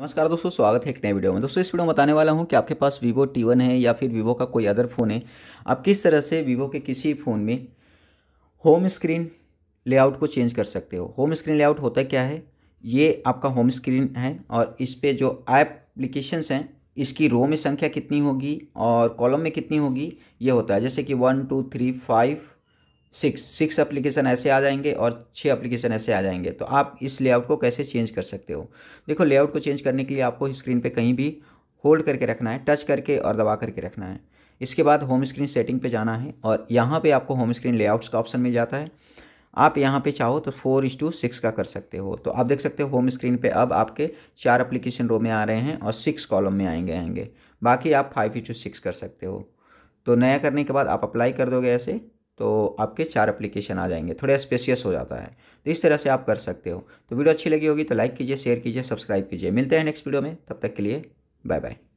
नमस्कार दोस्तों स्वागत है एक नए वीडियो में दोस्तों इस वीडियो में बताने वाला हूं कि आपके पास वीवो टी वन है या फिर वीवो का कोई अदर फ़ोन है आप किस तरह से वीवो के किसी फ़ोन में होम स्क्रीन लेआउट को चेंज कर सकते हो होम स्क्रीन लेआउट होता क्या है ये आपका होम स्क्रीन है और इस पर जो एप्लीकेशंस हैं इसकी रो में संख्या कितनी होगी और कॉलम में कितनी होगी ये होता है जैसे कि one two three five six six application ऐसे आ जाएंगे और छः एप्लीकेशन ऐसे आ जाएंगे तो आप इस लेआउट को कैसे चेंज कर सकते हो देखो लेआउट को चेंज करने के लिए आपको स्क्रीन पे कहीं भी होल्ड करके रखना है टच करके और दबा करके रखना है इसके बाद होम स्क्रीन सेटिंग पे जाना है और यहाँ पे आपको होम स्क्रीन लेआउट्स का ऑप्शन मिल जाता है आप यहाँ पे चाहो तो फोर इस टू सिक्स का कर सकते हो तो आप देख सकते हो होम स्क्रीन पे अब आपके चार एप्लीकेशन रो में आ रहे हैं और सिक्स कॉलम में आएंगे आएंगे बाकी आप फाइव इस टू सिक्स कर सकते हो तो नया करने के बाद आप अप्लाई कर दोगे ऐसे तो आपके चार एप्लीकेशन आ जाएंगे थोड़े स्पेसियस हो जाता है तो इस तरह से आप कर सकते हो तो वीडियो अच्छी लगी होगी तो लाइक कीजिए शेयर कीजिए सब्सक्राइब कीजिए मिलते हैं नेक्स्ट वीडियो में तब तक के लिए बाय बाय